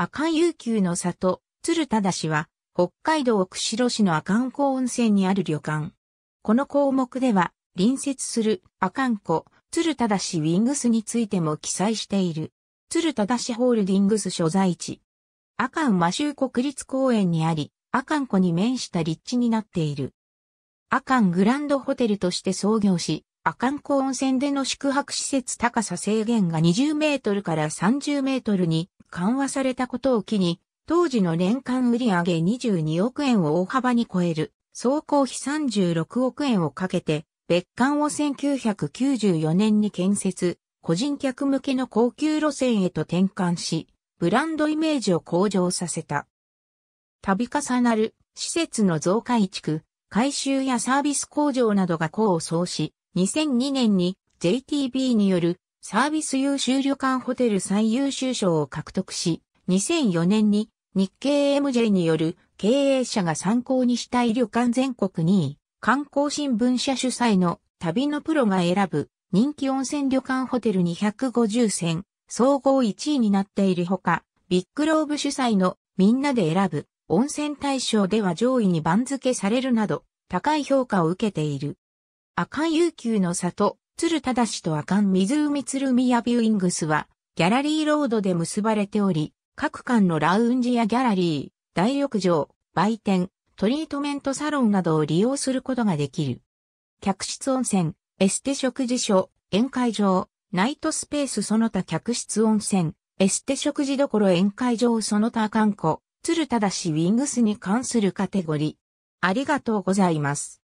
阿寒悠久の里、鶴忠は、北海道釧路市の阿寒湖温泉にある旅館。この項目では、隣接する阿寒湖、鶴忠ウィングスについても記載している。鶴忠ホールディングス所在地。阿寒摩周国立公園にあり、阿寒湖に面した立地になっている。阿寒グランドホテルとして創業し、阿寒湖温泉での宿泊施設高さ制限が20メートルから30メートルに緩和されたことを機に、当時の年間売上22億円を大幅に超える、総工費36億円をかけて、別館を1994年に建設、個人客向けの高級路線へと転換し、ブランドイメージを向上させた。度重なる施設の増改築、改修やサービス工場などが功を奏し、2002年に JTB によるサービス優秀旅館ホテル最優秀賞を獲得し、2004年に日経 MJ による経営者が参考にしたい旅館全国2位、観光新聞社主催の旅のプロが選ぶ人気温泉旅館ホテル250選、総合1位になっているほか、ビッグローブ主催のみんなで選ぶ温泉大賞では上位に番付されるなど、高い評価を受けている。赤い悠久の里、鶴忠氏と阿寒湖鶴宮ビューイングスは、ギャラリーロードで結ばれており、各館のラウンジやギャラリー、大浴場、売店、トリートメントサロンなどを利用することができる。客室温泉、エステ食事所、宴会場、ナイトスペースその他客室温泉、エステ食事処宴会場その他観光、鶴忠氏ウィングスに関するカテゴリー。ありがとうございます。